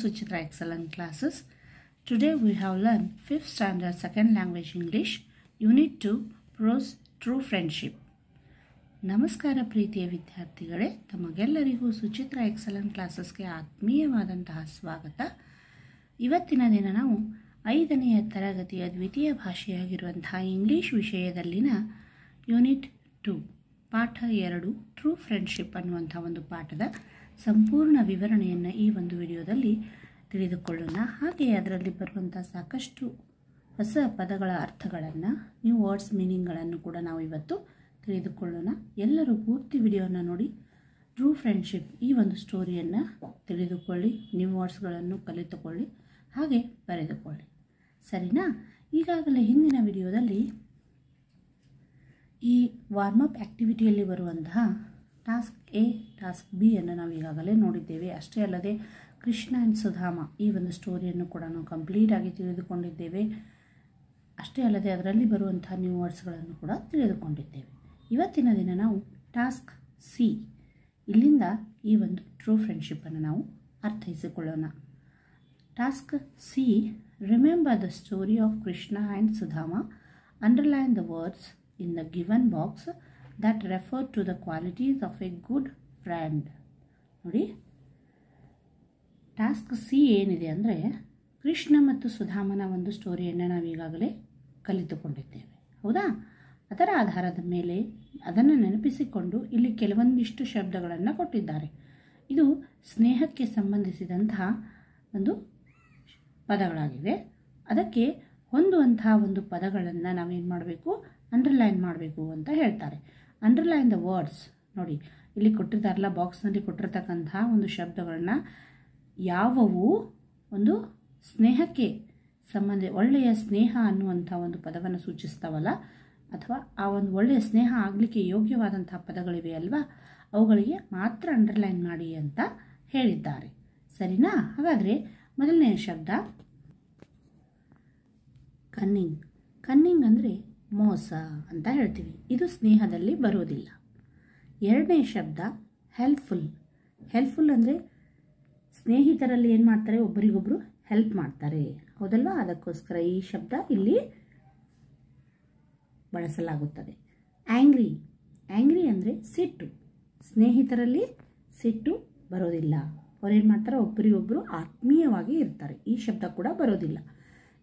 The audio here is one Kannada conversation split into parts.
Suchitra Excellent Classes. Today we have learned 5th standard second language English, Unit 2, Prose True Friendship. ನಮಸ್ಕಾರ ಪ್ರೀತಿಯ ವಿದ್ಯಾರ್ಥಿಗಳೇ ತಮಗೆಲ್ಲರಿಗೂ ಸುಚಿತ್ರ ಎಕ್ಸಲೆಂಟ್ ಕ್ಲಾಸಸ್ಗೆ ಆತ್ಮೀಯವಾದಂತಹ ಸ್ವಾಗತ ಇವತ್ತಿನ ದಿನ ನಾವು ಐದನೆಯ ತರಗತಿಯ ದ್ವಿತೀಯ ಭಾಷೆಯಾಗಿರುವಂತಹ English ವಿಷಯದಲ್ಲಿನ ಯೂನಿಟ್ 2, ಪಾಠ ಎರಡು ಟ್ರೂ ಫ್ರೆಂಡ್ಶಿಪ್ ಅನ್ನುವಂಥ ಒಂದು ಪಾಠದ ಸಂಪೂರ್ಣ ವಿವರಣೆಯನ್ನು ಈ ಒಂದು ವಿಡಿಯೋದಲ್ಲಿ ತಿಳಿದುಕೊಳ್ಳೋಣ ಹಾಗೆ ಅದರಲ್ಲಿ ಬರುವಂಥ ಸಾಕಷ್ಟು ಹೊಸ ಪದಗಳ ಅರ್ಥಗಳನ್ನು ನ್ಯೂ ವರ್ಡ್ಸ್ ಮೀನಿಂಗ್ಗಳನ್ನು ಕೂಡ ನಾವು ಇವತ್ತು ತಿಳಿದುಕೊಳ್ಳೋಣ ಎಲ್ಲರೂ ಪೂರ್ತಿ ವಿಡಿಯೋನ ನೋಡಿ ಟ್ರೂ ಫ್ರೆಂಡ್ಶಿಪ್ ಈ ಒಂದು ಸ್ಟೋರಿಯನ್ನು ತಿಳಿದುಕೊಳ್ಳಿ ನ್ಯೂ ವರ್ಡ್ಸ್ಗಳನ್ನು ಕಲಿತುಕೊಳ್ಳಿ ಹಾಗೆ ಬರೆದುಕೊಳ್ಳಿ ಸರಿನಾ ಈಗಾಗಲೇ ಹಿಂದಿನ ವಿಡಿಯೋದಲ್ಲಿ ಈ ವಾರ್ಮಪ್ ಆ್ಯಕ್ಟಿವಿಟಿಯಲ್ಲಿ ಬರುವಂತಹ ಟಾಸ್ಕ್ ಎ ಟಾಸ್ಕ್ ಬಿ ಅನ್ನು ನಾವು ಈಗಾಗಲೇ ನೋಡಿದ್ದೇವೆ ಅಷ್ಟೇ ಅಲ್ಲದೆ ಕೃಷ್ಣ ಆ್ಯಂಡ್ ಸುಧಾಮ ಈ ಒಂದು ಸ್ಟೋರಿಯನ್ನು ಕೂಡ ನಾವು ಕಂಪ್ಲೀಟ್ ಆಗಿ ತಿಳಿದುಕೊಂಡಿದ್ದೇವೆ ಅಷ್ಟೇ ಅಲ್ಲದೆ ಅದರಲ್ಲಿ ಬರುವಂತಹ ನ್ಯೂ ವರ್ಡ್ಸ್ಗಳನ್ನು ಕೂಡ ತಿಳಿದುಕೊಂಡಿದ್ದೇವೆ ಇವತ್ತಿನ ದಿನ ನಾವು ಟಾಸ್ಕ್ ಸಿ ಇಲ್ಲಿಂದ ಈ ಒಂದು ಟ್ರೂ ಫ್ರೆಂಡ್ಶಿಪ್ಪನ್ನು ನಾವು ಅರ್ಥೈಸಿಕೊಳ್ಳೋಣ task C remember the story of Krishna and Sudama underline the words in the given box that refer to the qualities of a good friend ನೋಡಿ ಟಾಸ್ಕ್ ಸಿ ಏನಿದೆ ಅಂದರೆ ಕೃಷ್ಣ ಮತ್ತು ಸುಧಾಮನ ಒಂದು ಸ್ಟೋರಿಯನ್ನು ನಾವು ಈಗಾಗಲೇ ಕಲಿತುಕೊಂಡಿದ್ದೇವೆ ಹೌದಾ ಅದರ ಆಧಾರದ ಮೇಲೆ ಅದನ್ನು ನೆನಪಿಸಿಕೊಂಡು ಇಲ್ಲಿ ಕೆಲವೊಂದಿಷ್ಟು ಶಬ್ದಗಳನ್ನು ಕೊಟ್ಟಿದ್ದಾರೆ ಇದು ಸ್ನೇಹಕ್ಕೆ ಸಂಬಂಧಿಸಿದಂತಹ ಒಂದು ಪದಗಳಾಗಿವೆ ಅದಕ್ಕೆ ಹೊಂದುವಂತಹ ಒಂದು ಪದಗಳನ್ನು ನಾವೇನು ಮಾಡಬೇಕು ಅಂಡರ್ಲೈನ್ ಮಾಡಬೇಕು ಅಂತ ಹೇಳ್ತಾರೆ ಅಂಡರ್ಲೈನ್ ದ ವರ್ಡ್ಸ್ ನೋಡಿ ಇಲ್ಲಿ ಕೊಟ್ಟಿರ್ತಾರಲ್ಲ ಬಾಕ್ಸ್ನಲ್ಲಿ ಕೊಟ್ಟಿರ್ತಕ್ಕಂತಹ ಒಂದು ಶಬ್ದಗಳನ್ನ ಯಾವವು ಒಂದು ಸ್ನೇಹಕ್ಕೆ ಸಂಬಂಧ ಒಳ್ಳೆಯ ಸ್ನೇಹ ಅನ್ನುವಂಥ ಒಂದು ಪದವನ್ನು ಸೂಚಿಸ್ತಾವಲ್ಲ ಅಥವಾ ಆ ಒಂದು ಒಳ್ಳೆಯ ಸ್ನೇಹ ಆಗಲಿಕ್ಕೆ ಯೋಗ್ಯವಾದಂತಹ ಪದಗಳಿವೆ ಅಲ್ವಾ ಅವುಗಳಿಗೆ ಮಾತ್ರ ಅಂಡರ್ಲೈನ್ ಮಾಡಿ ಅಂತ ಹೇಳಿದ್ದಾರೆ ಸರಿನಾ ಹಾಗಾದರೆ ಮೊದಲನೆಯ ಶಬ್ದ ಕನ್ನಿಂಗ್ ಕನ್ನಿಂಗ್ ಅಂದರೆ ಮೋಸ ಅಂತ ಹೇಳ್ತೀವಿ ಇದು ಸ್ನೇಹದಲ್ಲಿ ಬರೋದಿಲ್ಲ ಎರಡನೇ ಶಬ್ದ ಹೆಲ್ಪ್ಫುಲ್ ಹೆಲ್ಪ್ಫುಲ್ ಅಂದರೆ ಸ್ನೇಹಿತರಲ್ಲಿ ಏನು ಮಾಡ್ತಾರೆ ಒಬ್ಬರಿಗೊಬ್ಬರು ಹೆಲ್ಪ್ ಮಾಡ್ತಾರೆ ಹೌದಲ್ಲ ಅದಕ್ಕೋಸ್ಕರ ಈ ಶಬ್ದ ಇಲ್ಲಿ ಬಳಸಲಾಗುತ್ತದೆ ಆ್ಯಂಗ್ರಿ ಆ್ಯಂಗ್ರಿ ಅಂದರೆ ಸಿಟ್ಟು ಸ್ನೇಹಿತರಲ್ಲಿ ಸಿಟ್ಟು ಬರೋದಿಲ್ಲ ಏನು ಮಾಡ್ತಾರೆ ಒಬ್ಬರಿಗೊಬ್ಬರು ಆತ್ಮೀಯವಾಗಿ ಇರ್ತಾರೆ ಈ ಶಬ್ದ ಕೂಡ ಬರೋದಿಲ್ಲ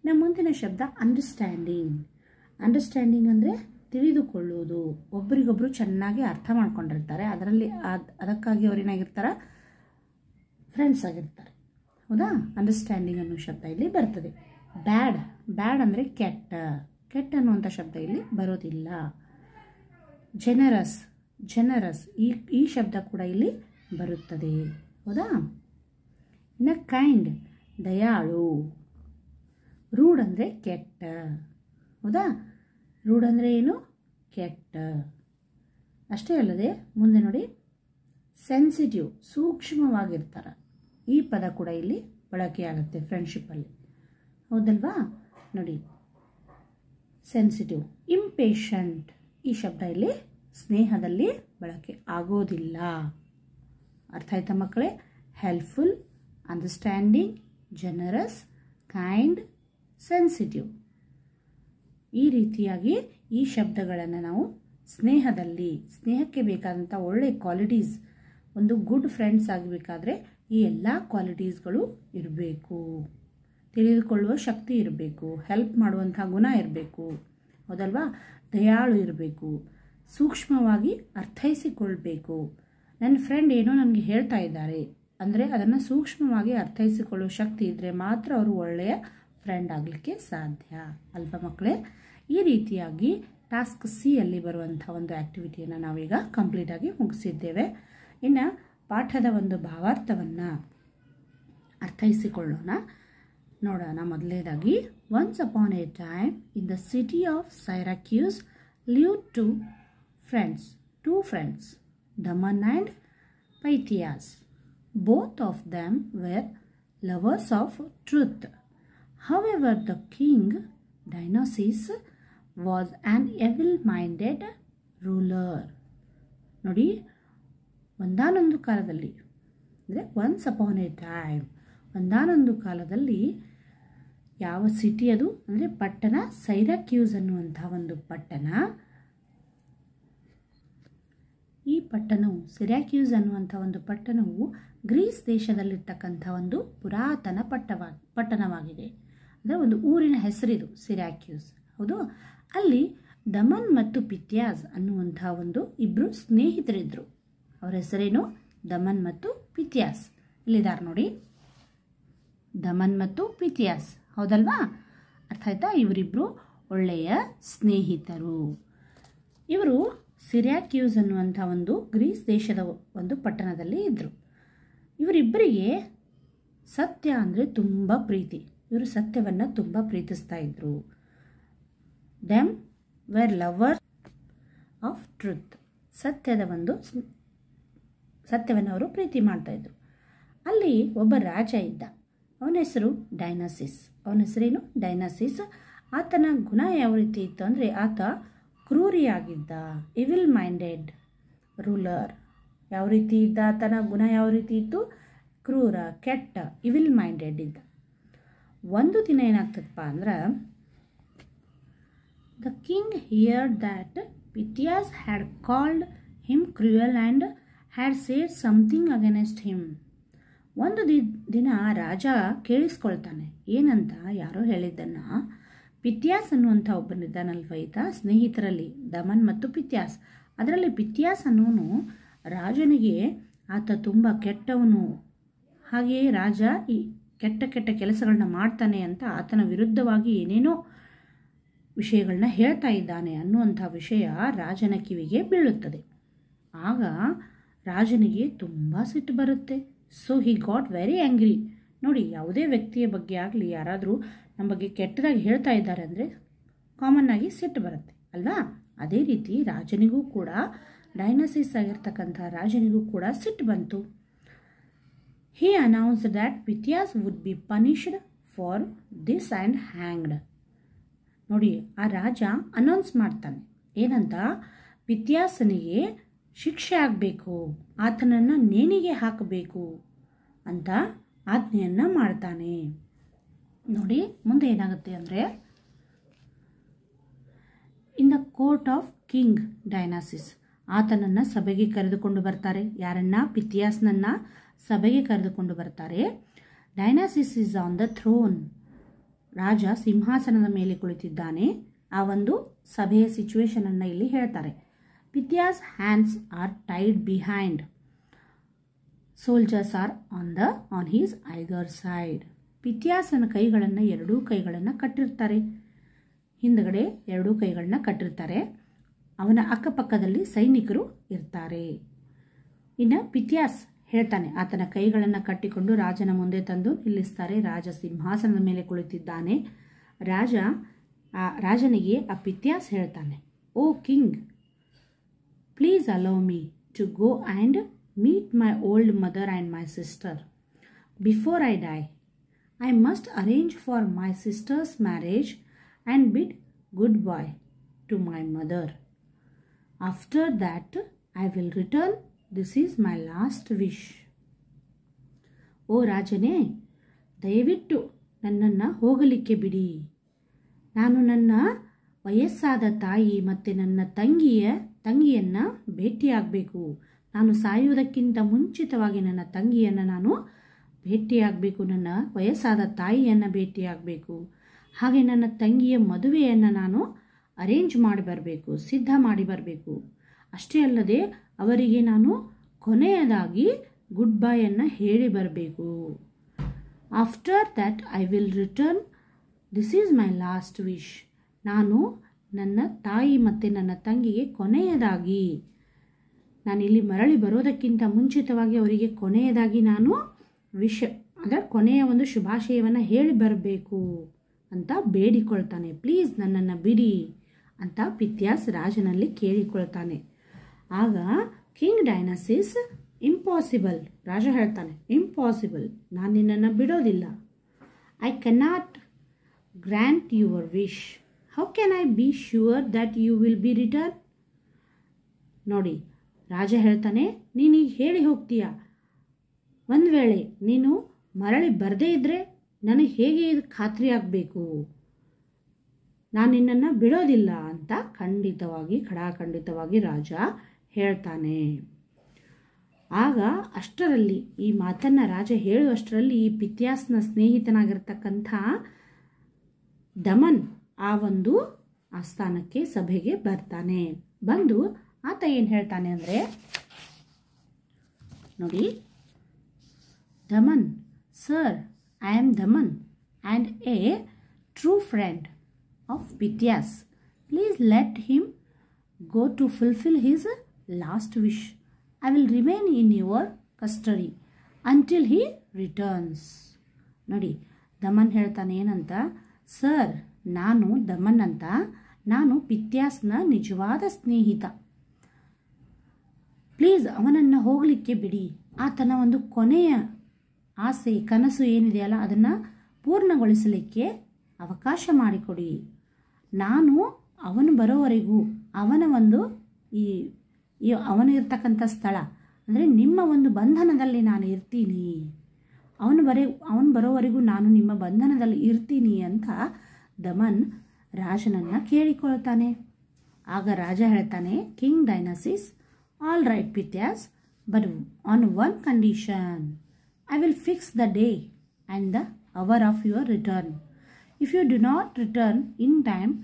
ನಮ್ಮ ಮುಂದಿನ ಶಬ್ದ ಅಂಡರ್ಸ್ಟ್ಯಾಂಡಿಂಗ್ ಅಂಡರ್ಸ್ಟ್ಯಾಂಡಿಂಗ್ ಅಂದರೆ ತಿಳಿದುಕೊಳ್ಳುವುದು ಒಬ್ರಿಗೊಬ್ರು ಚೆನ್ನಾಗಿ ಅರ್ಥ ಮಾಡ್ಕೊಂಡಿರ್ತಾರೆ ಅದರಲ್ಲಿ ಅದಕ್ಕಾಗಿ ಏನಾಗಿರ್ತಾರೆ ಫ್ರೆಂಡ್ಸ್ ಆಗಿರ್ತಾರೆ ಹೌದಾ ಅಂಡರ್ಸ್ಟ್ಯಾಂಡಿಂಗ್ ಅನ್ನೋ ಶಬ್ದ ಇಲ್ಲಿ ಬರ್ತದೆ ಬ್ಯಾಡ್ ಬ್ಯಾಡ್ ಅಂದರೆ ಕೆಟ್ಟ ಕೆಟ್ಟ ಅನ್ನುವಂಥ ಶಬ್ದ ಇಲ್ಲಿ ಬರೋದಿಲ್ಲ ಜನರಸ್ ಜನರಸ್ ಈ ಈ ಶಬ್ದ ಕೂಡ ಇಲ್ಲಿ ಬರುತ್ತದೆ ಹೌದಾ ಇನ್ನು ಕೈಂಡ್ ದಯಾಳು ರೂಡ್ ಅಂದರೆ ಕೆಟ್ಟ ಹೌದಾ ರೂಡ್ ಅಂದರೆ ಏನು ಕೆಟ್ಟ ಅಷ್ಟೇ ಅಲ್ಲದೆ ಮುಂದೆ ನೋಡಿ ಸೆನ್ಸಿಟಿವ್ ಸೂಕ್ಷ್ಮವಾಗಿರ್ತಾರೆ ಈ ಪದ ಕೂಡ ಇಲ್ಲಿ ಬಳಕೆಯಾಗುತ್ತೆ ಫ್ರೆಂಡ್ಶಿಪ್ಪಲ್ಲಿ ಹೌದಲ್ವಾ ನೋಡಿ ಸೆನ್ಸಿಟಿವ್ ಇಂಪೇಷಂಟ್ ಈ ಶಬ್ದ ಇಲ್ಲಿ ಸ್ನೇಹದಲ್ಲಿ ಬಳಕೆ ಆಗೋದಿಲ್ಲ ಅರ್ಥ ಆಯ್ತಾ ಮಕ್ಕಳೇ helpful understanding generous kind sensitive ಈ ರೀತಿಯಾಗಿ ಈ ಶಬ್ದಗಳನ್ನು ನಾವು ಸ್ನೇಹದಲ್ಲಿ ಸ್ನೇಹಕ್ಕೆ ಬೇಕಾದಂಥ ಒಳ್ಳೆಯ ಕ್ವಾಲಿಟೀಸ್ ಒಂದು ಗುಡ್ ಫ್ರೆಂಡ್ಸ್ ಆಗಬೇಕಾದ್ರೆ ಈ ಎಲ್ಲ ಕ್ವಾಲಿಟೀಸ್ಗಳು ಇರಬೇಕು ತಿಳಿದುಕೊಳ್ಳುವ ಶಕ್ತಿ ಇರಬೇಕು ಹೆಲ್ಪ್ ಮಾಡುವಂಥ ಗುಣ ಇರಬೇಕು ಹೌದಲ್ವಾ ದಯಾಳು ಇರಬೇಕು ಸೂಕ್ಷ್ಮವಾಗಿ ಅರ್ಥೈಸಿಕೊಳ್ಬೇಕು ನನ್ನ ಫ್ರೆಂಡ್ ಏನೋ ನನಗೆ ಹೇಳ್ತಾ ಇದ್ದಾರೆ ಅಂದರೆ ಅದನ್ನು ಸೂಕ್ಷ್ಮವಾಗಿ ಅರ್ಥೈಸಿಕೊಳ್ಳುವ ಶಕ್ತಿ ಇದ್ದರೆ ಮಾತ್ರ ಅವರು ಒಳ್ಳೆಯ ಫ್ರೆಂಡ್ ಆಗಲಿಕ್ಕೆ ಸಾಧ್ಯ ಅಲ್ವಾ ಮಕ್ಕಳೇ ಈ ರೀತಿಯಾಗಿ ಟಾಸ್ಕ್ ಸಿ ಅಲ್ಲಿ ಬರುವಂಥ ಒಂದು ಆ್ಯಕ್ಟಿವಿಟಿಯನ್ನು ನಾವೀಗ ಕಂಪ್ಲೀಟಾಗಿ ಮುಗಿಸಿದ್ದೇವೆ ಇನ್ನು ಪಾಠದ ಒಂದು ಭಾವಾರ್ಥವನ್ನು ಅರ್ಥೈಸಿಕೊಳ್ಳೋಣ ನೋಡೋಣ ಮೊದಲನೇದಾಗಿ once upon a time in the city of Syracuse live two friends two friends Damon and Pythias both of them were lovers of truth However, the king Dionysus was an evil-minded ruler. ನೋಡಿ ಒಂದಾನೊಂದು ಕಾಲದಲ್ಲಿ ಅಂದರೆ ಒನ್ಸ್ ಅಪಾನ್ ಎ ಟೈಮ್ ಒಂದಾನೊಂದು ಕಾಲದಲ್ಲಿ ಯಾವ ಸಿಟಿ ಅದು ಅಂದರೆ ಪಟ್ಟಣ ಸೈರಾಕ್ಯೂಸ್ ಅನ್ನುವಂಥ ಒಂದು ಪಟ್ಟಣ ಈ ಪಟ್ಟಣವು ಸಿರಾಕ್ಯೂಸ್ ಅನ್ನುವಂಥ ಒಂದು ಪಟ್ಟಣವು ಗ್ರೀಸ್ ದೇಶದಲ್ಲಿರ್ತಕ್ಕಂಥ ಒಂದು ಪುರಾತನ ಪಟ್ಟವ ಪಟ್ಟಣವಾಗಿದೆ ಅಂದರೆ ಒಂದು ಊರಿನ ಹೆಸರಿದು ಸಿರಾಕ್ಯೂಸ್ ಹೌದು ಅಲ್ಲಿ ದಮನ್ ಮತ್ತು ಪಿತ್ಯಾಸ್ ಅನ್ನುವಂಥ ಒಂದು ಇಬ್ಬರು ಸ್ನೇಹಿತರಿದ್ದರು ಅವರ ಹೆಸರೇನು ದಮನ್ ಮತ್ತು ಪಿತ್ಯಾಸ್ ಇಲ್ಲಿದ್ದಾರೆ ನೋಡಿ ದಮನ್ ಮತ್ತು ಪಿತ್ಯಾಸ್ ಹೌದಲ್ವಾ ಅರ್ಥ ಆಯ್ತಾ ಇವರಿಬ್ಬರು ಒಳ್ಳೆಯ ಸ್ನೇಹಿತರು ಇವರು ಸಿರ್ಯಾಕ್ಯೂಸ್ ಅನ್ನುವಂಥ ಒಂದು ಗ್ರೀಸ್ ದೇಶದ ಒಂದು ಪಟ್ಟಣದಲ್ಲಿ ಇದ್ದರು ಇವರಿಬ್ಬರಿಗೆ ಸತ್ಯ ಅಂದರೆ ತುಂಬ ಪ್ರೀತಿ ಇವರು ಸತ್ಯವನ್ನು ತುಂಬ ಪ್ರೀತಿಸ್ತಾ ಇದ್ರು them were lover of truth ಸತ್ಯದ ಒಂದು ಸತ್ಯವನ್ನು ಅವರು ಪ್ರೀತಿ ಮಾಡ್ತಾಯಿದ್ರು ಅಲ್ಲಿ ಒಬ್ಬ ರಾಜ ಇದ್ದ ಅವನ ಹೆಸರು ಡೈನಾಸಿಸ್ ಅವನ ಹೆಸರೇನು ಡೈನಾಸಿಸ್ ಆತನ ಗುಣ ಯಾವ ರೀತಿ ಇತ್ತು ಅಂದರೆ ಆತ ಕ್ರೂರಿಯಾಗಿದ್ದ ಇವಿಲ್ ಮೈಂಡೆಡ್ ರೂಲರ್ ಯಾವ ರೀತಿ ಇದ್ದ ಆತನ ಗುಣ ಯಾವ ರೀತಿ ಇತ್ತು ಕ್ರೂರ ಕೆಟ್ಟ ಇವಿಲ್ ಮೈಂಡೆಡ್ ಇದ್ದ ಒಂದು ದಿನ ಏನಾಗ್ತದಪ್ಪ ಅಂದ್ರೆ the king hear that Pythias had called him cruel and had said something against him ಒಂದು ದಿ ದಿನ ರಾಜ ಕೇಳಿಸ್ಕೊಳ್ತಾನೆ ಏನಂತ ಯಾರೋ ಹೇಳಿದ್ದನ್ನು ಪಿತ್ಯಾಸ್ ಅನ್ನುವಂಥ ಒಬ್ಬನಿದ್ದಾನಲ್ ಸ್ನೇಹಿತರಲ್ಲಿ ದಮನ್ ಮತ್ತು ಪಿತ್ಯಾಸ್ ಅದರಲ್ಲಿ ಪಿತ್ಯಾಸ್ ಅನ್ನೋನು ರಾಜನಿಗೆ ಆತ ತುಂಬ ಕೆಟ್ಟವನು ಹಾಗೆಯೇ ರಾಜ ಈ ಕೆಟ್ಟ ಕೆಟ್ಟ ಕೆಲಸಗಳನ್ನ ಮಾಡ್ತಾನೆ ಅಂತ ಆತನ ವಿರುದ್ಧವಾಗಿ ಏನೇನೋ ವಿಷಯಗಳನ್ನ ಹೇಳ್ತಾ ಇದ್ದಾನೆ ಅನ್ನುವಂಥ ವಿಷಯ ರಾಜನ ಕಿವಿಗೆ ಬೀಳುತ್ತದೆ ಆಗ ರಾಜನಿಗೆ ತುಂಬ ಸಿಟ್ಟು ಬರುತ್ತೆ so he got very angry ನೋಡಿ ಯಾವುದೇ ವ್ಯಕ್ತಿಯ ಬಗ್ಗೆ ಆಗಲಿ ಯಾರಾದರೂ ನಮ್ಮ ಬಗ್ಗೆ ಕೆಟ್ಟದಾಗಿ ಹೇಳ್ತಾ ಇದ್ದಾರೆ ಅಂದರೆ ಕಾಮನ್ ಆಗಿ ಸಿಟ್ಟು ಬರುತ್ತೆ ಅಲ್ವಾ ಅದೇ ರೀತಿ ರಾಜನಿಗೂ ಕೂಡ ಡೈನಾಸಿಸ್ ಆಗಿರ್ತಕ್ಕಂಥ ರಾಜನಿಗೂ ಕೂಡ ಸಿಟ್ಟು ಬಂತು He announced that Pythias would be punished for this and hanged ನೋಡಿ ಆ ರಾಜ ಅನೌನ್ಸ್ ಮಾಡ್ತಾನೆ ಏನಂತ ಪಿತ್ಯಾಸನಿಗೆ ಶಿಕ್ಷೆ ಆಗಬೇಕು ಆತನನ್ನು ನೇಣಿಗೆ ಹಾಕಬೇಕು ಅಂತ ಆಜ್ಞೆಯನ್ನು ಮಾಡ್ತಾನೆ ನೋಡಿ ಮುಂದೆ ಏನಾಗುತ್ತೆ ಅಂದರೆ in the court of king Dionysius ಆತನನ್ನು ಸಭೆಗೆ ಕರೆದುಕೊಂಡು ಬರ್ತಾರೆ ಯಾರನ್ನ ಪಿತ್ಯಾಸ್ನನ್ನು ಸಭೆಗೆ ಕರೆದುಕೊಂಡು ಬರ್ತಾರೆ Dionysius is on the throne ರಾಜ ಸಿಂಹಾಸನದ ಮೇಲೆ ಕುಳಿತಿದ್ದಾನೆ ಆ ಒಂದು ಸಭೆಯ ಸಿಚುವೇಶನನ್ನು ಇಲ್ಲಿ ಹೇಳ್ತಾರೆ Pythias hands are tied behind soldiers are on the on his either side ಪಿತ್ಯಾಸನ ಕೈಗಳನ್ನು ಎರಡೂ ಕೈಗಳನ್ನು ಕಟ್ಟಿರ್ತಾರೆ ಹಿಂದಗಡೆ ಎರಡೂ ಕೈಗಳನ್ನ ಕಟ್ಟಿರ್ತಾರೆ ಅವನ ಅಕ್ಕಪಕ್ಕದಲ್ಲಿ ಸೈನಿಕರು ಇರ್ತಾರೆ ಇನ್ನು ಪಿತ್ಯಾಸ್ ಹೇಳ್ತಾನೆ ಆತನ ಕೈಗಳನ್ನು ಕಟ್ಟಿಕೊಂಡು ರಾಜನ ಮುಂದೆ ತಂದು ನಿಲ್ಲಿಸ್ತಾರೆ ರಾಜ ಸಿಂಹಾಸನದ ಮೇಲೆ ಕುಳಿತಿದ್ದಾನೆ ರಾಜ ಆ ರಾಜನಿಗೆ ಆ ಪಿತ್ಯಾಸ್ ಹೇಳ್ತಾನೆ O king please allow me to go and meet my old mother and my sister before I die I must arrange for my sister's marriage and bid goodbye to my mother after that I will return this is my last wish O ರಾಜನೇ ದಯವಿಟ್ಟು ನನ್ನನ್ನು ಹೋಗಲಿಕ್ಕೆ ಬಿಡಿ ನಾನು ನನ್ನ ವಯಸ್ಸಾದ ತಾಯಿ ಮತ್ತು ನನ್ನ ತಂಗಿಯ ತಂಗಿಯನ್ನು ಭೇಟಿಯಾಗಬೇಕು ನಾನು ಸಾಯುವುದಕ್ಕಿಂತ ಮುಂಚಿತವಾಗಿ ನನ್ನ ತಂಗಿಯನ್ನು ನಾನು ಭೇಟಿಯಾಗಬೇಕು ನನ್ನ ವಯಸ್ಸಾದ ತಾಯಿಯನ್ನು ಭೇಟಿಯಾಗಬೇಕು ಹಾಗೆ ನನ್ನ ತಂಗಿಯ ಮದುವೆಯನ್ನು ನಾನು ಅರೇಂಜ್ ಮಾಡಿ ಬರಬೇಕು ಸಿದ್ಧ ಮಾಡಿ ಬರಬೇಕು ಅಷ್ಟೇ ಅಲ್ಲದೆ ಅವರಿಗೆ ನಾನು ಕೊನೆಯದಾಗಿ ಗುಡ್ ಅನ್ನು ಹೇಳಿ ಬರಬೇಕು after that I will return this is my last wish ನಾನು ನನ್ನ ತಾಯಿ ಮತ್ತು ನನ್ನ ತಂಗಿಗೆ ಕೊನೆಯದಾಗಿ ನಾನಿಲ್ಲಿ ಮರಳಿ ಬರೋದಕ್ಕಿಂತ ಮುಂಚಿತವಾಗಿ ಅವರಿಗೆ ಕೊನೆಯದಾಗಿ ನಾನು ವಿಷ ಅಂದರೆ ಕೊನೆಯ ಒಂದು ಶುಭಾಶಯವನ್ನು ಹೇಳಿ ಬರಬೇಕು ಅಂತ ಬೇಡಿಕೊಳ್ತಾನೆ ಪ್ಲೀಸ್ ನನ್ನನ್ನು ಬಿಡಿ ಅಂತ ಪಿತ್ಯಾಸ್ ರಾಜನಲ್ಲಿ ಕೇಳಿಕೊಳ್ತಾನೆ ಆಗ ಕಿಂಗ್ ಡೈನಸಿಸ್ ಇಂಪಾಸಿಬಲ್ ರಾಜ ಹೇಳ್ತಾನೆ ಇಂಪಾಸಿಬಲ್ ನಾನು ನಿನ್ನನ್ನು ಬಿಡೋದಿಲ್ಲ I cannot grant your wish how can I be sure that you will be return ನೋಡಿ ರಾಜ ಹೇಳ್ತಾನೆ ಈಗ ಹೇಳಿ ಹೋಗ್ತೀಯ ಒಂದು ವೇಳೆ ನೀನು ಮರಳಿ ಬರದೇ ಇದ್ದರೆ ನನಗೆ ಹೇಗೆ ಇದು ಖಾತ್ರಿ ಆಗಬೇಕು ನಾನು ನಿನ್ನನ್ನು ಬಿಡೋದಿಲ್ಲ ಅಂತ ಖಂಡಿತವಾಗಿ ಖಡಾಖಂಡಿತವಾಗಿ ರಾಜ ಹೇಳ್ತಾನೆ ಆಗ ಅಷ್ಟರಲ್ಲಿ ಈ ಮಾತನ್ನು ರಾಜ ಹೇಳುವಷ್ಟರಲ್ಲಿ ಈ ಪಿತ್ಯಾಸ್ನ ಸ್ನೇಹಿತನಾಗಿರ್ತಕ್ಕಂಥ ದಮನ್ ಆ ಒಂದು ಆಸ್ಥಾನಕ್ಕೆ ಸಭೆಗೆ ಬರ್ತಾನೆ ಬಂದು ಆತ ಏನು ಹೇಳ್ತಾನೆ ಅಂದರೆ ನೋಡಿ Damon sir I am Damon and a true friend of Pythias please let him go to fulfil his last wish. I will remain in your custody until he returns. ನೋಡಿ ದಮನ್ ಹೇಳ್ತಾನೆ ಏನಂತ ಸರ್ ನಾನು ದಮನ್ ಅಂತ ನಾನು ಪಿತ್ಯಾಸ್ನ ನಿಜವಾದ ಸ್ನೇಹಿತ ಪ್ಲೀಸ್ ಅವನನ್ನು ಹೋಗಲಿಕ್ಕೆ ಬಿಡಿ ಆತನ ಒಂದು ಕೊನೆಯ ಆಸೆ ಕನಸು ಏನಿದೆಯಲ್ಲ ಅದನ್ನು ಪೂರ್ಣಗೊಳಿಸಲಿಕ್ಕೆ ಅವಕಾಶ ಮಾಡಿಕೊಡಿ ನಾನು ಅವನು ಬರೋವರೆಗೂ ಅವನ ಒಂದು ಈ ಈ ಅವನು ಇರ್ತಕ್ಕಂಥ ಸ್ಥಳ ಅಂದರೆ ನಿಮ್ಮ ಒಂದು ಬಂಧನದಲ್ಲಿ ನಾನು ಇರ್ತೀನಿ ಅವನು ಬರೆ ಅವನು ಬರೋವರೆಗೂ ನಾನು ನಿಮ್ಮ ಬಂಧನದಲ್ಲಿ ಇರ್ತೀನಿ ಅಂತ ದಮನ್ ರಾಜನನ್ನು ಕೇಳಿಕೊಳ್ತಾನೆ ಆಗ ರಾಜ ಹೇಳ್ತಾನೆ king Dionysius all right Pythias but on one condition I will fix the day and the hour of your return if you do not return in time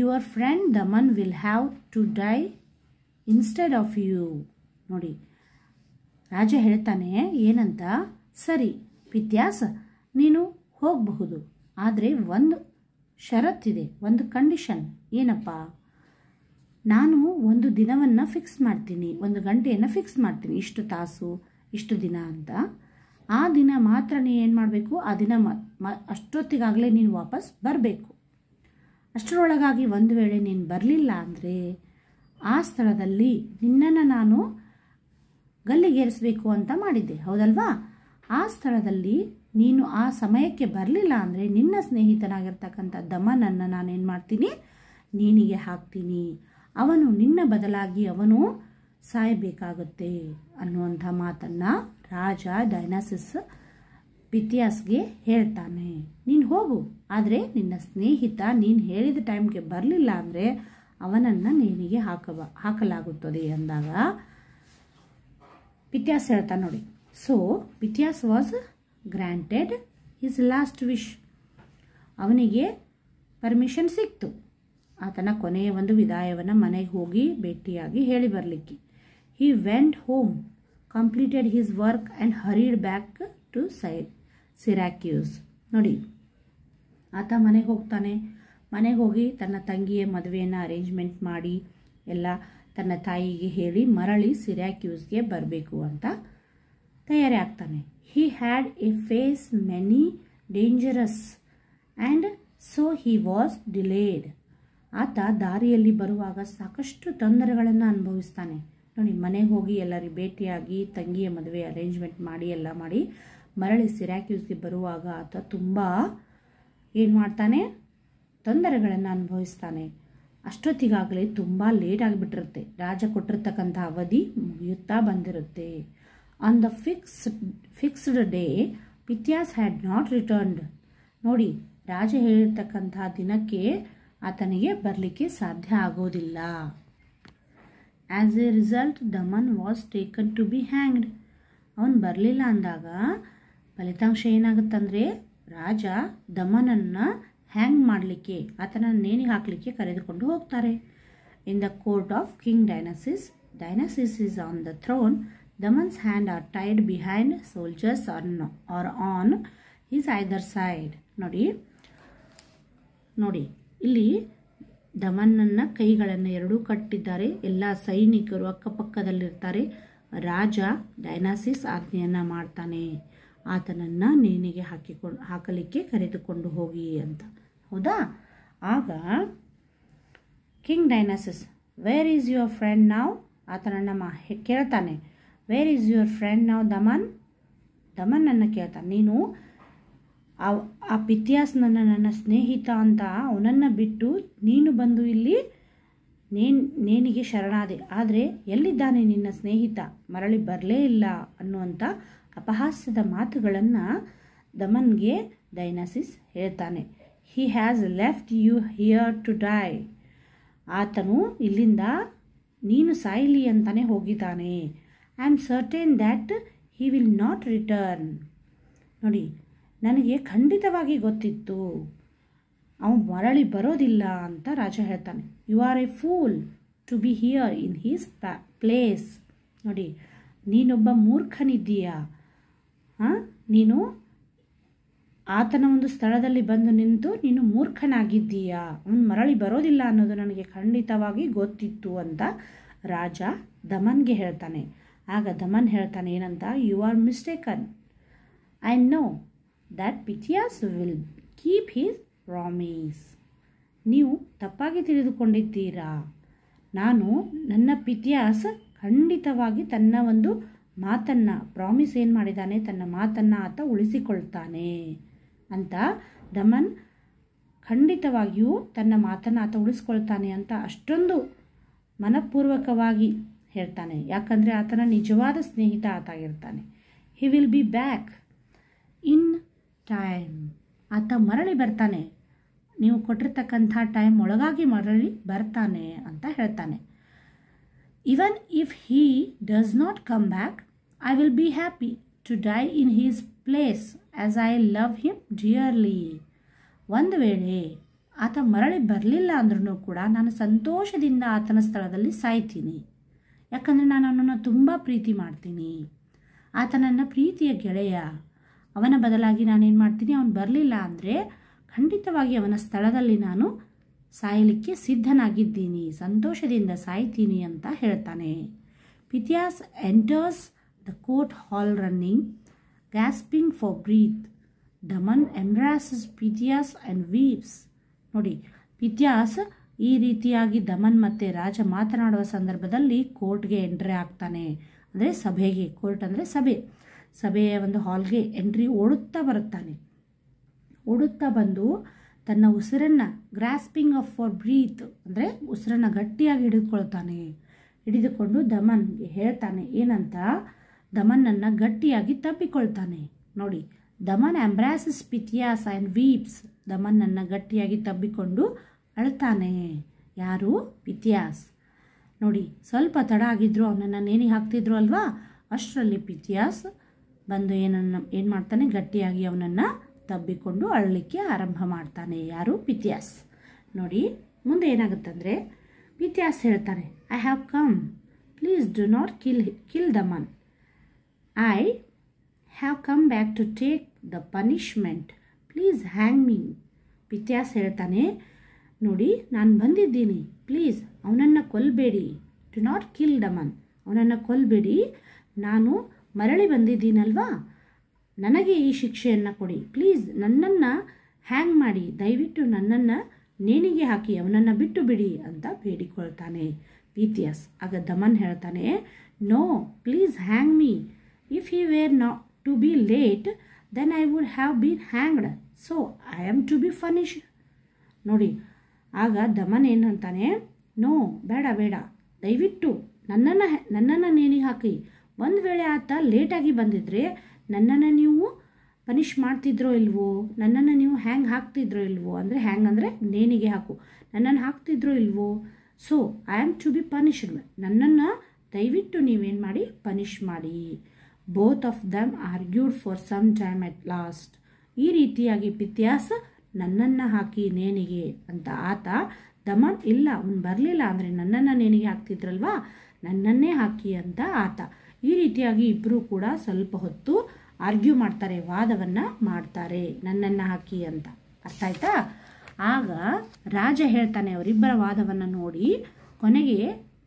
your friend Damon will have to die instead of you ನೋಡಿ ರಾಜ ಹೇಳ್ತಾನೆ ಏನಂತ ಸರಿ ವ್ಯತ್ಯಾಸ ನೀನು ಹೋಗಬಹುದು ಆದರೆ ಒಂದು ಷರತ್ತಿದೆ ಒಂದು ಕಂಡೀಷನ್ ಏನಪ್ಪ ನಾನು ಒಂದು ದಿನವನ್ನು ಫಿಕ್ಸ್ ಮಾಡ್ತೀನಿ ಒಂದು ಗಂಟೆಯನ್ನು ಫಿಕ್ಸ್ ಮಾಡ್ತೀನಿ ಇಷ್ಟು ತಾಸು ಇಷ್ಟು ದಿನ ಅಂತ ಆ ದಿನ ಮಾತ್ರ ನೀನು ಏನು ಮಾಡಬೇಕು ಆ ದಿನ ಮ ಅಷ್ಟೊತ್ತಿಗಾಗಲೇ ನೀನು ವಾಪಸ್ ಬರಬೇಕು ಅಷ್ಟರೊಳಗಾಗಿ ಒಂದು ವೇಳೆ ನೀನು ಬರಲಿಲ್ಲ ಅಂದರೆ ಆ ಸ್ಥಳದಲ್ಲಿ ನಿನ್ನನ್ನು ನಾನು ಗಲ್ಲಿಗೇರಿಸಬೇಕು ಅಂತ ಮಾಡಿದ್ದೆ ಹೌದಲ್ವಾ ಆ ಸ್ಥಳದಲ್ಲಿ ನೀನು ಆ ಸಮಯಕ್ಕೆ ಬರಲಿಲ್ಲ ಅಂದರೆ ನಿನ್ನ ಸ್ನೇಹಿತನಾಗಿರ್ತಕ್ಕಂಥ ದಮನನ್ನು ನಾನೇನು ಮಾಡ್ತೀನಿ ನೀನಿಗೆ ಹಾಕ್ತೀನಿ ಅವನು ನಿನ್ನ ಬದಲಾಗಿ ಅವನು ಸಾಯಬೇಕಾಗುತ್ತೆ ಅನ್ನುವಂಥ ಮಾತನ್ನು ರಾಜ ಡೈನಾಸಿಸ್ ಪಿತಿಯಾಸ್ಗೆ ಹೇಳ್ತಾನೆ ನೀನು ಹೋಗು ಆದರೆ ನಿನ್ನ ಸ್ನೇಹಿತ ನೀನು ಹೇಳಿದ ಟೈಮ್ಗೆ ಬರಲಿಲ್ಲ ಅಂದರೆ ಅವನನ್ನು ನೇಣಿಗೆ ಹಾಕಬ ಹಾಕಲಾಗುತ್ತದೆ ಅಂದಾಗ ಪಿತ್ಯಾಸ್ ಹೇಳ್ತಾನೆ ನೋಡಿ so Pythias was granted his last wish ಅವನಿಗೆ ಪರ್ಮಿಷನ್ ಸಿಕ್ತು ಆತನ ಕೊನೆಯ ಒಂದು ವಿದಾಯವನ್ನು ಮನೆಗೆ ಹೋಗಿ ಭೇಟಿಯಾಗಿ ಹೇಳಿ ಬರಲಿಕ್ಕೆ he went home completed his work and hurried back to Syracuse ನೋಡಿ ಆತ ಮನೆಗೆ ಹೋಗ್ತಾನೆ ಮನೆಗೆ ಹೋಗಿ ತನ್ನ ತಂಗಿಯ ಮದುವೆಯನ್ನು ಅರೇಂಜ್ಮೆಂಟ್ ಮಾಡಿ ಎಲ್ಲ ತನ್ನ ತಾಯಿಗೆ ಹೇಳಿ ಮರಳಿ ಸಿರ್ಯಾಕ್ಯೂಸ್ಗೆ ಬರಬೇಕು ಅಂತ ತಯಾರಿ ಆಗ್ತಾನೆ he had a face many dangerous and so he was delayed ಆತ ದಾರಿಯಲ್ಲಿ ಬರುವಾಗ ಸಾಕಷ್ಟು ತೊಂದರೆಗಳನ್ನು ಅನುಭವಿಸ್ತಾನೆ ನೋಡಿ ಮನೆಗೆ ಹೋಗಿ ಎಲ್ಲರಿಗೆ ಭೇಟಿಯಾಗಿ ತಂಗಿಯ ಮದುವೆ ಅರೇಂಜ್ಮೆಂಟ್ ಮಾಡಿ ಎಲ್ಲ ಮಾಡಿ ಮರಳಿ ಸಿರ್ಯಾಕ್ಯೂಸ್ಗೆ ಬರುವಾಗ ಆತ ತುಂಬ ಏನು ಮಾಡ್ತಾನೆ ತೊಂದರೆಗಳನ್ನು ಅನುಭವಿಸ್ತಾನೆ ಅಷ್ಟೊತ್ತಿಗಾಗಲೇ ತುಂಬ ಲೇಟ್ ಆಗಿಬಿಟ್ಟಿರುತ್ತೆ ರಾಜ ಕೊಟ್ಟಿರ್ತಕ್ಕಂಥ ಅವಧಿ ಮುಗಿಯುತ್ತಾ ಬಂದಿರುತ್ತೆ on the fix fixed day Pythias had not returned ನೋಡಿ ರಾಜ ಹೇಳಿರ್ತಕ್ಕಂಥ ದಿನಕ್ಕೆ ಆತನಿಗೆ ಬರಲಿಕ್ಕೆ ಸಾಧ್ಯ ಆಗೋದಿಲ್ಲ as a result Damon was taken to be hanged ಅವನು ಬರಲಿಲ್ಲ ಅಂದಾಗ ಫಲಿತಾಂಶ ಏನಾಗುತ್ತಂದರೆ ರಾಜ ದಮನನ್ನು ಹ್ಯಾಂಗ್ ಮಾಡಲಿಕ್ಕೆ ಆತನ ನೇಣಿಗೆ ಹಾಕಲಿಕ್ಕೆ ಕರೆದುಕೊಂಡು ಹೋಗ್ತಾರೆ in the court of king Dionysius Dionysius is on the throne Damon's hand are tied behind soldiers on are on his either side ನೋಡಿ ನೋಡಿ ಇಲ್ಲಿ ದಮನನ್ನು ಕೈಗಳನ್ನು ಎರಡೂ ಕಟ್ಟಿದ್ದಾರೆ ಎಲ್ಲ ಸೈನಿಕರು ಅಕ್ಕಪಕ್ಕದಲ್ಲಿರ್ತಾರೆ ರಾಜ ಡೈನಾಸಿಸ್ ಆಜ್ಞೆಯನ್ನು ಮಾಡ್ತಾನೆ ಆತನನ್ನು ನೇಣಿಗೆ ಹಾಕಿಕೊಂಡು ಹಾಕಲಿಕ್ಕೆ ಕರೆದುಕೊಂಡು ಹೋಗಿ ಅಂತ ಹೌದಾ ಆಗ king Dionysius where is your friend ನಾವು ಆತನನ್ನು ಮಾ ಕೇಳ್ತಾನೆ ವೇರ್ ಈಸ್ ಯುವರ್ ಫ್ರೆಂಡ್ ನಾವು ದಮನ್ ದಮನನ್ನು ಕೇಳ್ತಾನೆ ನೀನು ಆ ಪಿತ್ಯಾಸನನ್ನು ನನ್ನ ಸ್ನೇಹಿತ ಅಂತ ಅವನನ್ನು ಬಿಟ್ಟು ನೀನು ಬಂದು ಇಲ್ಲಿ ನೇನ್ ನೇನಿಗೆ ಶರಣಾದೆ ಆದರೆ ಎಲ್ಲಿದ್ದಾನೆ ನಿನ್ನ ಸ್ನೇಹಿತ ಮರಳಿ ಬರಲೇ ಇಲ್ಲ ಅನ್ನುವಂಥ ಅಪಹಾಸ್ಯದ ಮಾತುಗಳನ್ನು ದಮನ್ಗೆ ಡೈನಾಸಿಸ್ ಹೇಳ್ತಾನೆ he has left you here to die ಆತನು ಇಲ್ಲಿಂದ ನೀನು ಸಾಯಿಲಿ ಅಂತಾನೆ ಹೋಗಿದ್ದಾನೆ I am certain that he will not return ನೋಡಿ ನನಗೆ ಖಂಡಿತವಾಗಿ ಗೊತ್ತಿತ್ತು ಅವನು ಮರಳಿ ಬರೋದಿಲ್ಲ ಅಂತ ರಾಜ ಹೇಳ್ತಾನೆ you are a fool to be here in his place ನೋಡಿ ನೀನೊಬ್ಬ ಮೂರ್ಖನಿದ್ದೀಯ ಹಾಂ ನೀನು ಆತನ ಒಂದು ಸ್ಥಳದಲ್ಲಿ ಬಂದು ನಿಂತು ನೀನು ಮೂರ್ಖನಾಗಿದ್ದೀಯಾ ಅವನು ಮರಳಿ ಬರೋದಿಲ್ಲ ಅನ್ನೋದು ನನಗೆ ಖಂಡಿತವಾಗಿ ಗೊತ್ತಿತ್ತು ಅಂತ ರಾಜ ದಮನ್ಗೆ ಹೇಳ್ತಾನೆ ಆಗ ದಮನ್ ಹೇಳ್ತಾನೆ ಏನಂತ you are mistaken I know that Pythias will keep his promise ನೀವು ತಪ್ಪಾಗಿ ತಿಳಿದುಕೊಂಡಿದ್ದೀರಾ ನಾನು ನನ್ನ ಪಿಥಿಯಾಸ್ ಖಂಡಿತವಾಗಿ ತನ್ನ ಒಂದು ಮಾತನ್ನು ಪ್ರಾಮಿಸ್ ಏನು ಮಾಡಿದ್ದಾನೆ ತನ್ನ ಮಾತನ್ನು ಆತ ಉಳಿಸಿಕೊಳ್ತಾನೆ ಅಂತ ದಮನ್ ಖಂಡಿತವಾಗಿಯೂ ತನ್ನ ಮಾತನ್ನು ಆತ ಉಳಿಸ್ಕೊಳ್ತಾನೆ ಅಂತ ಅಷ್ಟೊಂದು ಮನಪೂರ್ವಕವಾಗಿ ಹೇಳ್ತಾನೆ ಯಾಕಂದರೆ ಆತನ ನಿಜವಾದ ಸ್ನೇಹಿತ ಆತ ಆಗಿರ್ತಾನೆ he will be back in time ಆತ ಮರಳಿ ಬರ್ತಾನೆ ನೀವು ಕೊಟ್ಟಿರ್ತಕ್ಕಂಥ ಟೈಮ್ ಒಳಗಾಗಿ ಮರಳಿ ಬರ್ತಾನೆ ಅಂತ ಹೇಳ್ತಾನೆ even if he does not come back I will be happy to die in his place as I love him dearly ಒಂದು ವೇಳೆ ಆತ ಮರಳಿ ಬರಲಿಲ್ಲ ಅಂದ್ರೂ ಕೂಡ ನಾನು ಸಂತೋಷದಿಂದ ಆತನ ಸ್ಥಳದಲ್ಲಿ ಸಾಯ್ತೀನಿ ಯಾಕಂದರೆ ನಾನು ಅವನನ್ನು ತುಂಬ ಪ್ರೀತಿ ಮಾಡ್ತೀನಿ ಆತ ನನ್ನ ಪ್ರೀತಿಯ ಗೆಳೆಯ ಅವನ ಬದಲಾಗಿ ನಾನೇನು ಮಾಡ್ತೀನಿ ಅವನು ಬರಲಿಲ್ಲ ಅಂದರೆ ಖಂಡಿತವಾಗಿ ಅವನ ಸ್ಥಳದಲ್ಲಿ ನಾನು ಸಾಯಲಿಕ್ಕೆ ಸಿದ್ಧನಾಗಿದ್ದೀನಿ ಸಂತೋಷದಿಂದ ಸಾಯ್ತೀನಿ ಅಂತ ಹೇಳ್ತಾನೆ Pythias enters the court hall running gasping for breath Damon embraces Pythias and weeps ನೋಡಿ ಪಿಥಿಯಾಸ್ ಈ ರೀತಿಯಾಗಿ ದಮನ್ ಮತ್ತು ರಾಜ ಮಾತನಾಡುವ ಸಂದರ್ಭದಲ್ಲಿ ಕೋರ್ಟ್ಗೆ ಎಂಟ್ರಿ ಆಗ್ತಾನೆ ಅಂದರೆ ಸಭೆಗೆ ಕೋರ್ಟ್ ಅಂದರೆ ಸಭೆ ಸಭೆಯ ಒಂದು ಹಾಲ್ಗೆ ಎಂಟ್ರಿ ಓಡುತ್ತಾ ಬರುತ್ತಾನೆ ಓಡುತ್ತಾ ಬಂದು ತನ್ನ ಉಸಿರನ್ನು ಗ್ರಾಸ್ಪಿಂಗ್ ಆಫ್ ಫಾರ್ ಬ್ರೀತ್ ಅಂದರೆ ಉಸಿರನ್ನು ಗಟ್ಟಿಯಾಗಿ ಹಿಡಿದುಕೊಳ್ತಾನೆ ಹಿಡಿದುಕೊಂಡು ದಮನ್ಗೆ ಹೇಳ್ತಾನೆ ಏನಂತ ದಮನನ್ನು ಗಟ್ಟಿಯಾಗಿ ತಬ್ಬಿಕೊಳ್ತಾನೆ ನೋಡಿ ದಮನ್ ಆಂಬ್ರಾಸಸ್ ಪಿಥಿಯಾಸ್ ಆ್ಯಂಡ್ ವೀಪ್ಸ್ ದಮನನ್ನು ಗಟ್ಟಿಯಾಗಿ ತಬ್ಬಿಕೊಂಡು ಅಳ್ತಾನೆ ಯಾರು ಪಿಥಿಯಾಸ್ ನೋಡಿ ಸ್ವಲ್ಪ ತಡ ಆಗಿದ್ರು ಅವನನ್ನು ನೇಣಿ ಹಾಕ್ತಿದ್ರು ಅಲ್ವಾ ಅಷ್ಟರಲ್ಲಿ ಪಿಥಿಯಾಸ್ ಬಂದು ಏನನ್ನ ಏನು ಮಾಡ್ತಾನೆ ಗಟ್ಟಿಯಾಗಿ ಅವನನ್ನು ತಬ್ಬಿಕೊಂಡು ಅಳಲಿಕ್ಕೆ ಆರಂಭ ಮಾಡ್ತಾನೆ ಯಾರು ಪಿಥಿಯಾಸ್ ನೋಡಿ ಮುಂದೆ ಏನಾಗುತ್ತಂದರೆ ಪಿಥಿಯಾಸ್ ಹೇಳ್ತಾನೆ I have come please do not kill kill Damon I have come back to take the punishment please hang me Pythias ಹೇಳ್ತಾನೆ ನೋಡಿ ನಾನು ಬಂದಿದ್ದೀನಿ ಪ್ಲೀಸ್ ಅವನನ್ನು ಕೊಲ್ಲಬೇಡಿ ಟು ನಾಟ್ ಕಿಲ್ ದಮನ್ ಅವನನ್ನು ಕೊಲ್ಲಬೇಡಿ ನಾನು ಮರಳಿ ಬಂದಿದ್ದೀನಲ್ವಾ ನನಗೆ ಈ ಶಿಕ್ಷೆಯನ್ನು ಕೊಡಿ ಪ್ಲೀಸ್ ನನ್ನನ್ನು ಹ್ಯಾಂಗ್ ಮಾಡಿ ದಯವಿಟ್ಟು ನನ್ನನ್ನು ನೇಣಿಗೆ ಹಾಕಿ ಅವನನ್ನು ಬಿಟ್ಟು ಬಿಡಿ ಅಂತ ಬೇಡಿಕೊಳ್ತಾನೆ ಪಿತಿಯಾಸ್ ಆಗ ದಮನ್ ಹೇಳ್ತಾನೆ no please hang me If he were not to be late, then I would have been hanged. So I am to be punished. ನೋಡಿ ಆಗ ದಮನ್ ಏನಂತಾನೆ ನೋ ಬೇಡ ಬೇಡ ದಯವಿಟ್ಟು ನನ್ನನ್ನು ನನ್ನನ್ನು ನೇಣಿಗೆ ಹಾಕಿ ಒಂದು ವೇಳೆ ಆತ ಲೇಟಾಗಿ ಬಂದಿದ್ರೆ ನನ್ನನ್ನು ನೀವು ಪನಿಷ್ ಮಾಡ್ತಿದ್ರೋ ಇಲ್ವೋ ನನ್ನನ್ನು ನೀವು ಹ್ಯಾಂಗ್ ಹಾಕ್ತಿದ್ರೋ ಇಲ್ವೋ ಅಂದರೆ ಹ್ಯಾಂಗ್ ಅಂದರೆ ನೇಣಿಗೆ ಹಾಕು ನನ್ನನ್ನು ಹಾಕ್ತಿದ್ರೋ ಇಲ್ವೋ so I am to be punished ನನ್ನನ್ನು ದಯವಿಟ್ಟು ನೀವೇನು ಮಾಡಿ ಪನಿಷ್ ಮಾಡಿ both of them argued for some time at last ಈ ರೀತಿಯಾಗಿ ಪಿತ್ಯಾಸ ನನ್ನನ್ನು ಹಾಕಿ ನೇಣಿಗೆ ಅಂತ ಆತ ದಮನ್ ಇಲ್ಲ ಅವ್ನು ಬರಲಿಲ್ಲ ಅಂದರೆ ನನ್ನನ್ನು ನೇಣಿಗೆ ಹಾಕ್ತಿದ್ರಲ್ವಾ ನನ್ನನ್ನೇ ಹಾಕಿ ಅಂತ ಆತ ಈ ರೀತಿಯಾಗಿ ಇಬ್ಬರೂ ಕೂಡ ಸ್ವಲ್ಪ ಹೊತ್ತು ಆರ್ಗ್ಯೂ ಮಾಡ್ತಾರೆ ವಾದವನ್ನು ಮಾಡ್ತಾರೆ ನನ್ನನ್ನು ಹಾಕಿ ಅಂತ ಅರ್ಥ ಆಯ್ತಾ ಆಗ ರಾಜ ಹೇಳ್ತಾನೆ ಅವರಿಬ್ಬರ ವಾದವನ್ನು ನೋಡಿ ಕೊನೆಗೆ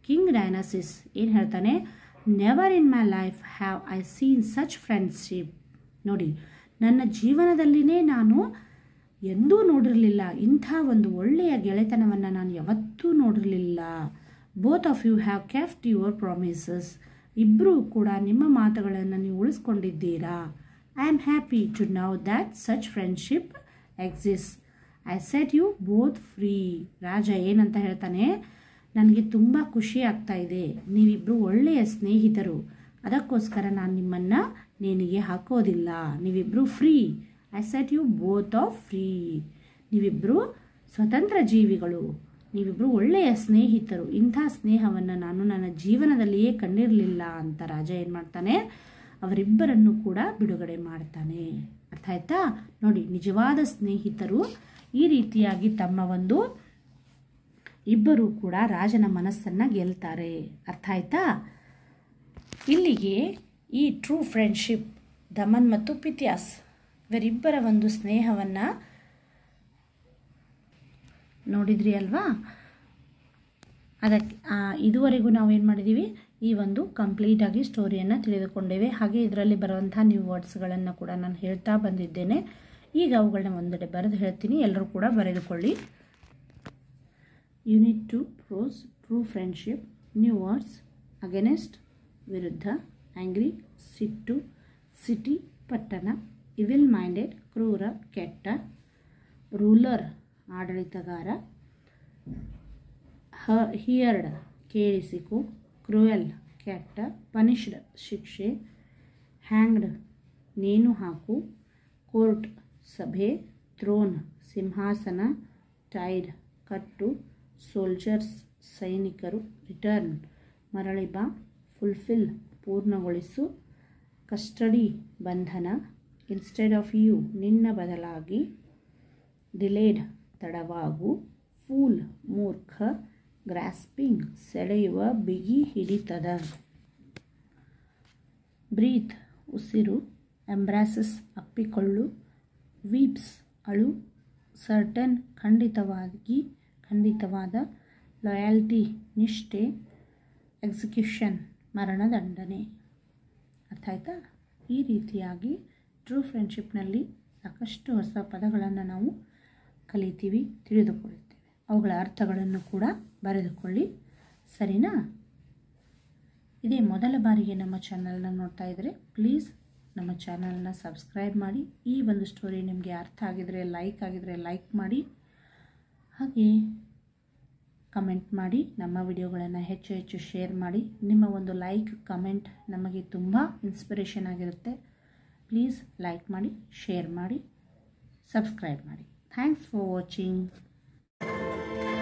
ಕಿಂಗ್ ಡೈನಸಿಸ್ ಏನು ಹೇಳ್ತಾನೆ never in my life have I seen such friendship ನೋಡಿ ನನ್ನ ಜೀವನದಲ್ಲಿನೇ ನಾನು ಎಂದೂ ನೋಡಿರಲಿಲ್ಲ ಇಂಥ ಒಂದು ಒಳ್ಳೆಯ ಗೆಳೆತನವನ್ನು ನಾನು ಯಾವತ್ತೂ ನೋಡಿರಲಿಲ್ಲ both of you have kept your promises ಇಬ್ಬರೂ ಕೂಡ ನಿಮ್ಮ ಮಾತುಗಳನ್ನು ನೀವು ಉಳಿಸ್ಕೊಂಡಿದ್ದೀರಾ I am happy to know that such friendship exist I set you both free ರಾಜ ಏನಂತ ಹೇಳ್ತಾನೆ ನನಗೆ ತುಂಬ ಖುಷಿ ಆಗ್ತಾ ಇದೆ ನೀವಿಬ್ಬರು ಒಳ್ಳೆಯ ಸ್ನೇಹಿತರು ಅದಕ್ಕೋಸ್ಕರ ನಾನು ನಿಮ್ಮನ್ನು ನೇಣಿಗೆ ಹಾಕೋದಿಲ್ಲ ನೀವಿಬ್ಬರು free I set you both of free ನೀವಿಬ್ಬರು ಸ್ವತಂತ್ರ ಜೀವಿಗಳು ನೀವಿಬ್ಬರು ಒಳ್ಳೆಯ ಸ್ನೇಹಿತರು ಇಂಥ ಸ್ನೇಹವನ್ನು ನಾನು ನನ್ನ ಜೀವನದಲ್ಲಿಯೇ ಕಂಡಿರಲಿಲ್ಲ ಅಂತ ರಾಜ ಏನು ಮಾಡ್ತಾನೆ ಅವರಿಬ್ಬರನ್ನು ಕೂಡ ಬಿಡುಗಡೆ ಮಾಡ್ತಾನೆ ಅರ್ಥ ಆಯ್ತಾ ನೋಡಿ ನಿಜವಾದ ಸ್ನೇಹಿತರು ಈ ರೀತಿಯಾಗಿ ತಮ್ಮ ಒಂದು ಇಬ್ಬರೂ ಕೂಡ ರಾಜನ ಮನಸ್ಸನ್ನು ಗೆಲ್ತಾರೆ ಅರ್ಥ ಆಯ್ತಾ ಇಲ್ಲಿಗೆ ಈ ಟ್ರೂ ಫ್ರೆಂಡ್ಶಿಪ್ ದಮನ್ ಮತ್ತು ಪಿತ್ಯಾಸ್ ಇವರಿಬ್ಬರ ಒಂದು ಸ್ನೇಹವನ್ನು ನೋಡಿದ್ರಿ ಅಲ್ವಾ ಅದಕ್ಕೆ ಇದುವರೆಗೂ ನಾವು ಏನು ಮಾಡಿದ್ದೀವಿ ಈ ಒಂದು ಕಂಪ್ಲೀಟಾಗಿ ಸ್ಟೋರಿಯನ್ನು ತಿಳಿದುಕೊಂಡೇವೆ ಹಾಗೆ ಇದರಲ್ಲಿ ಬರುವಂಥ ನ್ಯೂ ವರ್ಡ್ಸ್ಗಳನ್ನು ಕೂಡ ನಾನು ಹೇಳ್ತಾ ಬಂದಿದ್ದೇನೆ ಈಗ ಅವುಗಳನ್ನ ಒಂದೆಡೆ ಬರೆದು ಹೇಳ್ತೀನಿ ಎಲ್ಲರೂ ಕೂಡ ಬರೆದುಕೊಳ್ಳಿ U two prose true friendship new words against ವಿರುದ್ಧ ಆ್ಯಂಗ್ರಿ ಸಿಟ್ಟು ಸಿಟಿ ಪಟ್ಟಣ ಇವಿಲ್ ಮೈಂಡೆಡ್ ಕ್ರೂರ ಕೆಟ್ಟ ರೂಲರ್ ಆಡಳಿತಗಾರ ಹ ಹಿಯರ್ಡ್ ಕೇಳಿಸಿಕು ಕ್ರೂಯಲ್ ಕೆಟ್ಟ ಪನಿಷ್ಡ್ ಶಿಕ್ಷೆ ಹ್ಯಾಂಗ್ಡ್ ನೇಣು ಹಾಕು ಕೋರ್ಟ್ ಸಭೆ ಥ್ರೋನ್ ಸಿಂಹಾಸನ ಟೈರ್ ಕಟ್ಟು ಸೋಲ್ಜರ್ಸ್ ಸೈನಿಕರು ರಿಟರ್ನ್ ಮರಳಿ ಬಾ ಫುಲ್ಫಿಲ್ ಪೂರ್ಣಗೊಳಿಸು ಕಸ್ಟಡಿ ಬಂಧನ ಇನ್ಸ್ಟೆಡ್ ಆಫ್ ಯು ನಿನ್ನ ಬದಲಾಗಿ ಡಿಲೇಡ್ ತಡವಾಗು ಫೂಲ್ ಮೂರ್ಖ ಗ್ರಾಸ್ಪಿಂಗ್ ಸೆಳೆಯುವ ಬಿಗಿ ಹಿಡಿತದ ಬ್ರೀತ್ ಉಸಿರು ಎಂಬ್ರಾಸಸ್ ಅಪ್ಪಿಕೊಳ್ಳು ವೀಪ್ಸ್ ಅಳು ಸರ್ಟನ್ ಖಂಡಿತವಾಗಿ ಖಂಡಿತವಾದ ಲಾಯಾಲ್ಟಿ ನಿಷ್ಠೆ ಎಕ್ಸಿಕ್ಯೂಷನ್ ಮರಣದಂಡನೆ ಅರ್ಥ ಆಯಿತಾ ಈ ರೀತಿಯಾಗಿ ಟ್ರೂ ಫ್ರೆಂಡ್ಶಿಪ್ನಲ್ಲಿ ಸಾಕಷ್ಟು ಹೊಸ ಪದಗಳನ್ನು ನಾವು ಕಲಿತೀವಿ ತಿಳಿದುಕೊಳ್ಳುತ್ತೇವೆ ಅವುಗಳ ಅರ್ಥಗಳನ್ನು ಕೂಡ ಬರೆದುಕೊಳ್ಳಿ ಸರಿನಾ ಇದೇ ಮೊದಲ ಬಾರಿಗೆ ನಮ್ಮ ಚಾನಲ್ನ ನೋಡ್ತಾ ಇದ್ದರೆ ಪ್ಲೀಸ್ ನಮ್ಮ ಚಾನಲ್ನ ಸಬ್ಸ್ಕ್ರೈಬ್ ಮಾಡಿ ಈ ಒಂದು ಸ್ಟೋರಿ ನಿಮಗೆ ಅರ್ಥ ಆಗಿದರೆ ಲೈಕ್ ಆಗಿದರೆ ಲೈಕ್ ಮಾಡಿ ಹಾಗೆ ಕಮೆಂಟ್ ಮಾಡಿ ನಮ್ಮ ವಿಡಿಯೋಗಳನ್ನು ಹೆಚ್ಚು ಹೆಚ್ಚು ಶೇರ್ ಮಾಡಿ ನಿಮ್ಮ ಒಂದು ಲೈಕ್ ಕಮೆಂಟ್ ನಮಗೆ ತುಂಬ ಇನ್ಸ್ಪಿರೇಷನ್ ಆಗಿರುತ್ತೆ ಪ್ಲೀಸ್ ಲೈಕ್ ಮಾಡಿ ಶೇರ್ ಮಾಡಿ ಸಬ್ಸ್ಕ್ರೈಬ್ ಮಾಡಿ ಥ್ಯಾಂಕ್ಸ್ ಫಾರ್ ವಾಚಿಂಗ್